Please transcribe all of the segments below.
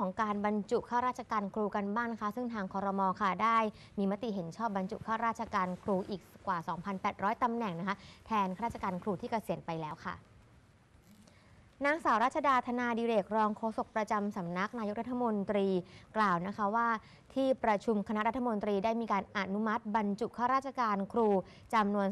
ของการบรรจุข้าราชการครูกันบ้างนะคะซึ่งทางคอรมอค่ะได้ มีมติเห็นชอบบรรจุข้าราชการครูอีกกว่า 2,800 ตำแหน่งนะคะ แทนข้าราชการครูที่เกษียณไปแล้วค่ะนางสาวรัชดาธนาดิเรกรองโฆษกประจำสำนักนายกรัฐมนตรีกล่าวนะคะว่าที่ประชุมคณะรัฐมนตรีได้มีการอนุมัติ บรรจุข้าราชการครู จำนวน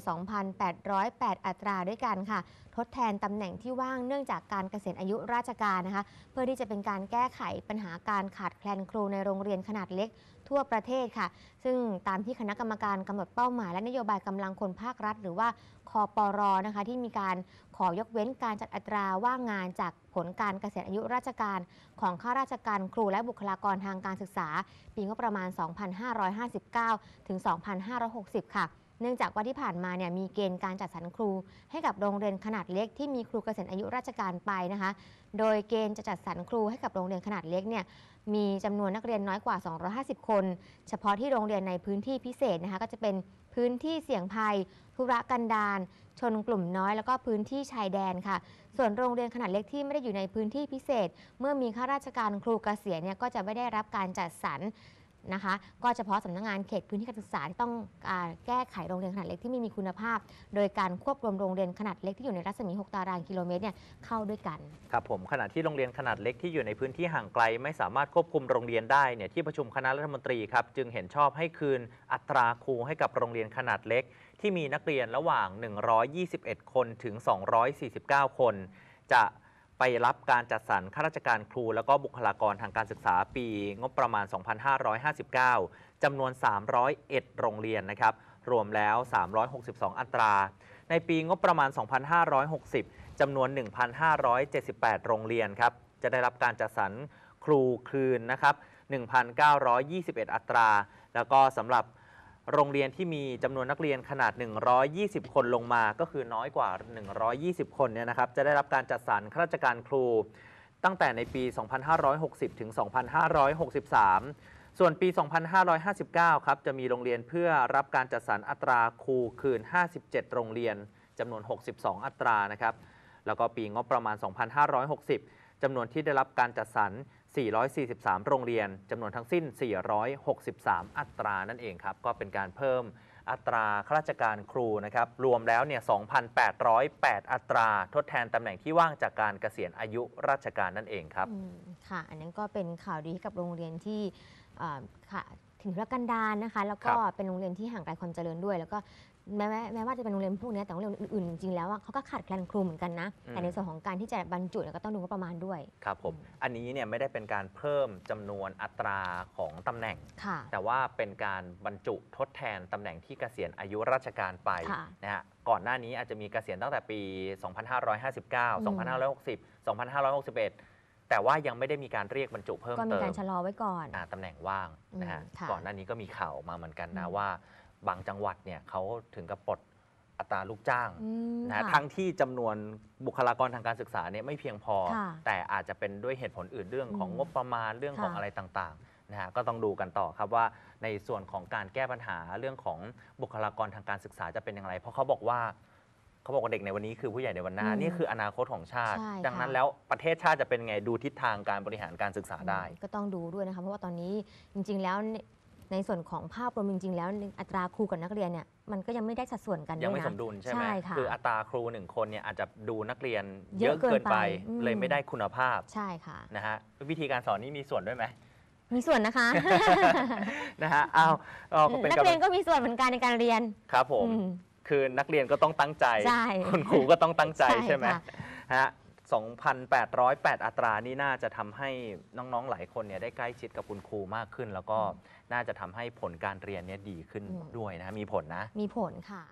2,808 อัตราด้วยกันค่ะ ทดแทนตำแหน่งที่ว่างเนื่องจากการเกษียณอายุราชการนะคะเพื่อที่จะเป็นการแก้ไขปัญหาการขาดแคลนครูในโรงเรียนขนาดเล็กทั่วประเทศค่ะ ซึ่งตามที่คณะกรรมการกำหนดเป้าหมายและนโยบายกำลังคนภาครัฐ หรือว่าคอปอรอนะคะ ที่มีการขอยกเว้นการจัดอัตราว่างงานจากผลการเกษียณอายุราชการ ของข้าราชการครูและบุคลากรทางการศึกษา ปีงบประมาณ 2559 ถึง 2560 ค่ะเนื่องจากว่าที่ผ่านมาเนี่ยมีเกณฑ์การจัดสรรครู ให้กับโรงเรียนขนาดเล็ก ที่มีครูเกษียณอายุราชการไปนะคะ โดยเกณฑ์จะจัดสรรครูให้กับโรงเรียนขนาดเล็กเนี่ยมีจำนวนนักเรียนน้อยกว่า 250 คน เฉพาะที่โรงเรียนในพื้นที่พิเศษนะคะก็จะเป็นพื้นที่เสี่ยงภัยธุรกันดารชนกลุ่มน้อยแล้วก็พื้นที่ชายแดนค่ะส่วนโรงเรียนขนาดเล็กที่ไม่ได้อยู่ในพื้นที่พิเศษ เมื่อมีข้าราชการครูเกษียณเนี่ยก็จะไม่ได้รับการจัดสรรนะคะก็เฉพาะสำนักงงานเขตพื้นที่การศึกษาที่ต้องอแก้ไขโรงเรียนขนาดเล็กที่ไม่มีคุณภาพ โดยการควบรวมโรงเรียนขนาดเล็กที่อยู่ ในรัศมี 6 ตารางกิโลเมตรเนี่ยเข้าด้วยกัน ครับผมขณะที่โรงเรียนขนาดเล็กที่อยู่ในพื้นที่ห่างไกลไม่สามารถควบคุมโรงเรียนได้เนี่ยที่ประชุมคณะรัฐมนตรีครับจึงเห็นชอบให้คืนอัตราครูให้กับโรงเรียนขนาดเล็ก ที่มีนักเรียนระหว่าง 121 คนถึง 249 คน จะไปรับการจัดสรรข้าราชการครูและก็บุคลากรทางการศึกษาปีงบประมาณ 2559 จำนวน 301 โรงเรียนนะครับ รวมแล้ว 362 อัตรา ในปีงบประมาณ 2560 จำนวน 1,578 โรงเรียนครับ จะได้รับการจัดสรรครูคืนนะครับ 1,921 อัตรา แล้วก็สำหรับโรงเรียนที่มีจำนวนนักเรียนขนาด 120 คนลงมา ก็คือน้อยกว่า 120 คนเนี่ยนะครับ จะได้รับการจัดสรรข้าราชการครูตั้งแต่ในปี 2560 ถึง 2563 ส่วนปี 2559ครับ จะมีโรงเรียนเพื่อรับการจัดสรรอัตราครูคืน 57โรงเรียนจำนวน 62 อัตรานะครับ แล้วก็ปีงบประมาณ 2560จำนวนที่ได้รับการจัดสรร443 โรงเรียนจำนวนทั้งสิ้น 463 อัตรา นั่นเองครับ ก็เป็นการเพิ่มอัตราข้าราชการครูนะครับ รวมแล้วเนี่ย 2,808 อัตรา ทดแทนตำแหน่งที่ว่างจากการเกษียณอายุราชการนั่นเองครับค่ะ อันนั้นก็เป็นข่าวดีกับโรงเรียนที่ถึงระกันดารนนะคะ แล้วก็เป็นโรงเรียนที่ห่างไกลความเจริญด้วย แล้วก็แม้แม้แม้ว่าจะเป็นโรงเรียนพวกนี้แต่โรงเรียนอื่นๆจริงๆแล้วอะเขาก็ขาดแคลนครูเหมือนกันนะแต่ในส่วนของการที่จะบรรจุก็ต้องดูงบประมาณด้วยครับผมอันนี้เนี่ยไม่ได้เป็นการเพิ่มจำนวนอัตราของตำแหน่งแต่ว่าเป็นการบรรจุทดแทนตำแหน่งที่เกษียณอายุราชการไปะนะฮะก่อนหน้านี้อาจจะมีเกษียณตั้งแต่ปี 2559 2560 2561 แต่ว่ายังไม่ได้มีการเรียกบรรจุ เพิ่มเติมกการชะลอไว้ก่อนอตำแหน่งว่างนะฮะก่อนหน้านี้ก็มีข่าวมาเหมือนกันนะว่าบางจังหวัดเนี่ยเขาถึงกับปลดอัตราลูกจ้างนะฮะทั้งที่จำนวนบุคลากรทางการศึกษาเนี่ยไม่เพียงพอ แต่อาจจะเป็นด้วยเหตุผลอื่นเรื่องของงบประมาณเรื่องของอะไรต่างๆนะฮะ ก็ต้องดูกันต่อครับว่าในส่วนของการแก้ปัญหาเรื่องของบุคลากรทางการศึกษาจะเป็นอย่างไร เพราะเขาบอกว่าเขาบอกว่าเด็กในวันนี้คือผู้ใหญ่ในวันหน้า นี่คืออนาคตของชาติ ดังนั้นแล้วประเทศชาติจะเป็นไงดูทิศทางการบริหารการศึกษาได้ ก็ต้องดูด้วยนะคะ เพราะว่าตอนนี้จริง ๆแล้วในส่วนของภาพรวมจริงๆแล้วอัตราครูกับนักเรียนเนี่ยมันก็ยังไม่ได้สัดส่วนกันยังไม่สมดุลใช่ไหมค่ะคืออัตราครูหนึ่งคนเนี่ยอาจจะดูนักเรียนเยอะเกินไปเลยไม่ได้คุณภาพใช่ค่ะนะฮะวิธีการสอนนี่มีส่วนด้วยไหมมีส่วนนะคะนะฮะเอาเป็นักเรียนก็มีส่วนเหมือนกันในการเรียน ครับผมคือนักเรียนก็ต้องตั้งใจคุณครูก็ต้องตั้งใจใช่ไหมฮะ2,808 อัตรานี่น่าจะทำให้น้องๆ หลายคนเนี่ยได้ใกล้ชิดกับคุณครูมากขึ้น แล้วก็น่าจะทำให้ผลการเรียนเนี่ยดีขึ้นด้วยนะมีผลนะ มีผลค่ะ